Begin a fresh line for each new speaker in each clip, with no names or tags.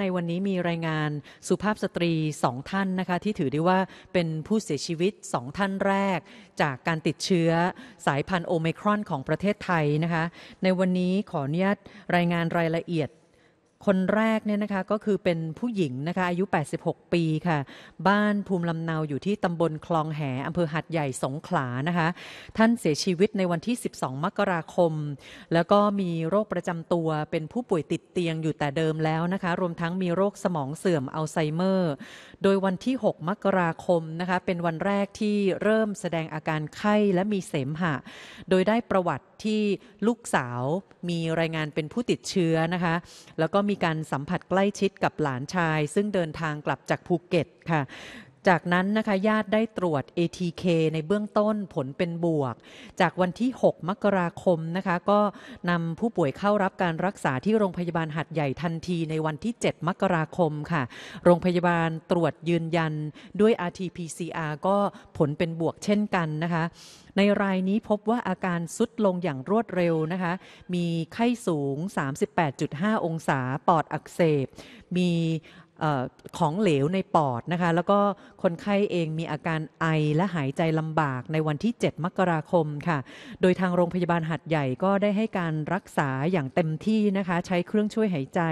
ในวันนี้มีรายงานสุภาพสตรีสองท่านนะคะ ที่ถือได้ว่าเป็นผู้เสียชีวิตสองท่านแรก จากการติดเชื้อสายพันธุ์โอเมครอนของประเทศไทยนะคะ ในวันนี้ขออนุญาตรายงานรายละเอียดคนแรกเนี่ยนะคะก็คือเป็นผู้หญิงนะคะอายุ 86 ปีค่ะ บ้านภูมิลำเนาอยู่ที่ตำบลคลองแหอำเภอหัดใหญ่สงขลานะคะ ท่านเสียชีวิตในวันที่ 12 มกราคม แล้วก็มีโรคประจำตัวเป็นผู้ป่วยติดเตียงอยู่แต่เดิมแล้วนะคะรวมทั้งมีโรคสมองเสื่อมอัลไซเมอร์ โดยวันที่ 6 มกราคมนะคะเป็นวันแรกที่เริ่มแสดงอาการไข้และมีเสมหะโดยได้ประวัติที่ลูกสาวมีรายงานเป็นผู้ติดเชื้อนะคะแล้วก็มีมีการสัมผัสใกล้ชิดกับหลานชายซึ่งเดินทางกลับจากภูเก็ตค่ะจากนั้นนะคะญาติได้ตรวจ ATK ในเบื้องต้นผลเป็นบวก จากวันที่ 6 มกราคมนะคะ ก็นำผู้ป่วยเข้ารับการรักษาที่โรงพยาบาลหัดใหญ่ทันทีในวันที่ 7 มกราคมค่ะ โรงพยาบาลตรวจยืนยันด้วย RT-PCR ก็ผลเป็นบวกเช่นกันนะคะ ในรายนี้พบว่าอาการซุดลงอย่างรวดเร็วนะคะ มีไข้สูง 38.5 องศาปอดอักเสบ มีของเหลวในปอดนะคะ แล้วก็คนไข้เองมีอาการไอและหายใจลำบากในวันที่ 7 มกราคมค่ะ โดยทางโรงพยาบาลหัดใหญ่ก็ได้ให้การรักษาอย่างเต็มที่นะคะ ใช้เครื่องช่วยหายใจ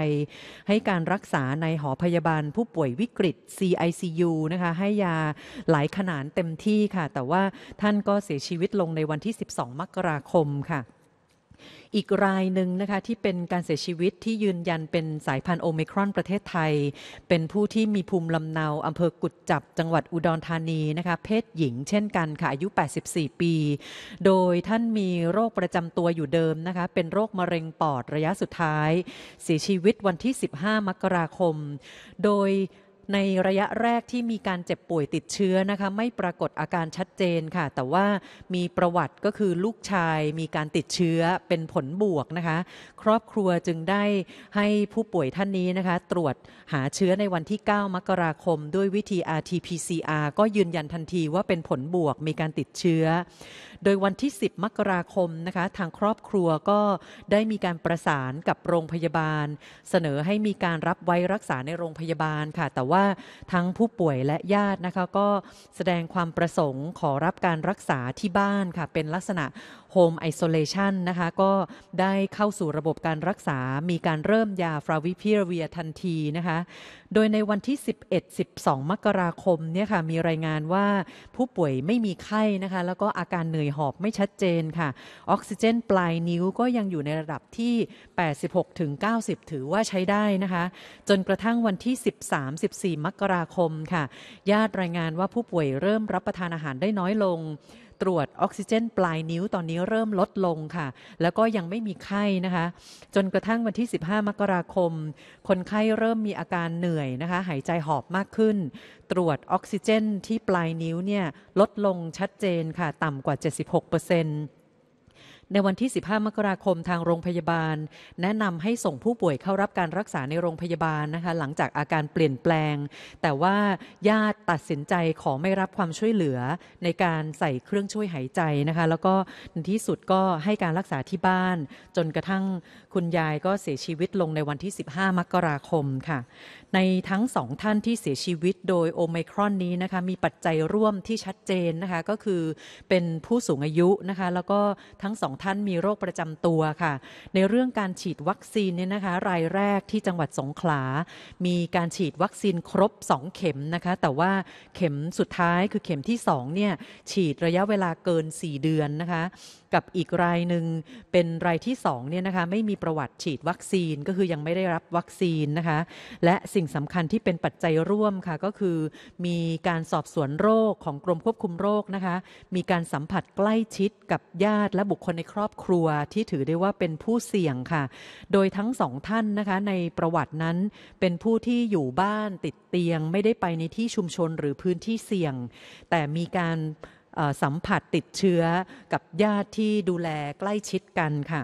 ให้การรักษาในหอพยาบาลผู้ป่วยวิกฤต CICU นะคะ ให้ยาหลายขนาดเต็มที่ค่ะ แต่ว่าท่านก็เสียชีวิตลงในวันที่ 12 มกราคมค่ะอีกรายหนึ่งนะคะที่เป็นการเสียชีวิตที่ยืนยันเป็นสายพันธุ์โอเมกรอนประเทศไทย เป็นผู้ที่มีภูมิลำเนาอำเภอกุดจับจังหวัดอุดรธานีนะคะ เพศหญิงเช่นกันค่ะอายุ 84 ปี โดยท่านมีโรคประจำตัวอยู่เดิมนะคะ เป็นโรคมะเร็งปอดระยะสุดท้าย เสียชีวิตวันที่ 15 มกราคม โดยในระยะแรกที่มีการเจ็บป่วยติดเชื้อนะคะไม่ปรากฏอาการชัดเจนค่ะแต่ว่ามีประวัติก็คือลูกชาย มีการติดเชื้อเป็นผลบวกนะคะครอบครัวจึงได้ให้ผู้ป่วยท่านนี้นะคะ ตรวจหาเชื้อในวันที่ 9 มกราคมด้วยวิธี rt-pcr ก็ยืนยันทันทีว่าเป็นผลบวก มีการติดเชื้อ โดยวันที่ 10 มกราคมนะคะทางครอบครัวก็ได้มีการประสานกับโรงพยาบาล เสนอให้มีการรับไว้รักษาในโรงพยาบาลค่ะแต่ว่าาทั้งผู้ป่วยและญาตินะคะก็แสดงความประสงค์ขอรับการรักษาที่บ้านค่ะ เป็นลักษณะโฮมไอโซเลชันนะคะก็ได้เข้าสู่ระบบการรักษา มีการเริ่มยาฟราวิพิราเวียทันทีนะคะ โดยในวันที่ 11-12 มกราคมเนี่ยค่ะมีรายงานว่าผู้ป่วยไม่มีไข้นะคะแล้วก็อาการเหนื่อยหอบไม่ชัดเจนค่ะ ออกซิเจนปลายนิ้วก็ยังอยู่ในระดับที่ 86-90 ถือว่าใช้ได้นะคะ จนกระทั่งวันที่ 13 14มกราคม ค่ะ ญาติรายงานว่าผู้ป่วยเริ่มรับประทานอาหารได้น้อยลง ตรวจออกซิเจน ปลายนิ้วตอนนี้เริ่มลดลงค่ะ แล้วก็ยังไม่มีไข้นะคะ จนกระทั่งวันที่ 15 มกราคม คนไข้เริ่มมีอาการเหนื่อยนะคะ หายใจหอบมากขึ้น ตรวจออกซิเจนที่ปลายนิ้วเนี่ย ลดลงชัดเจนค่ะ ต่ำกว่า 76%เปอร์เซ็นต์ในวันที่ 15 มกราคมทางโรงพยาบาล แนะนำให้ส่งผู้ป่วยเข้ารับการรักษาในโรงพยาบาลนะคะหลังจากอาการเปลี่ยนแปลง แต่ว่าญาติตัดสินใจขอไม่รับความช่วยเหลือในการใส่เครื่องช่วยหายใจนะคะแล้วก็ในที่สุดก็ให้การรักษาที่บ้าน จนกระทั่งคุณยายก็เสียชีวิตลงในวันที่ 15 มกราคมค่ะ ในทั้งสองท่านที่เสียชีวิตโดยโอไมครอนนี้นะคะมีปัจจัยร่วมที่ชัดเจนนะคะก็คือเป็นผู้สูงอายุนะคะแล้วก็ทั้งสองท่านมีโรคประจำตัวค่ะ ในเรื่องการฉีดวัคซีนเนี่ยนะคะ รายแรกที่จังหวัดสงขลา มีการฉีดวัคซีนครบ 2 เข็มนะคะ แต่ว่าเข็มสุดท้ายคือเข็มที่2เนี่ย ฉีดระยะเวลาเกิน 4 เดือนนะคะ กับอีกรายหนึ่งเป็นรายที่2เนี่ยนะคะ ไม่มีประวัติฉีดวัคซีนก็คือยังไม่ได้รับวัคซีนนะคะ และสิ่งสำคัญที่เป็นปัจจัยร่วมค่ะก็คือ มีการสอบสวนโรคของกรมควบคุมโรคนะคะ มีการสัมผัสใกล้ชิดกับญาติและบุคคลในครอบครัวที่ถือได้ว่าเป็นผู้เสี่ยงค่ะ โดยทั้งสองท่านนะคะในประวัตินั้นเป็นผู้ที่อยู่บ้านติดเตียงไม่ได้ไปในที่ชุมชนหรือพื้นที่เสี่ยง แต่มีการสัมผัสติดเชื้อกับญาติที่ดูแลใกล้ชิดกันค่ะ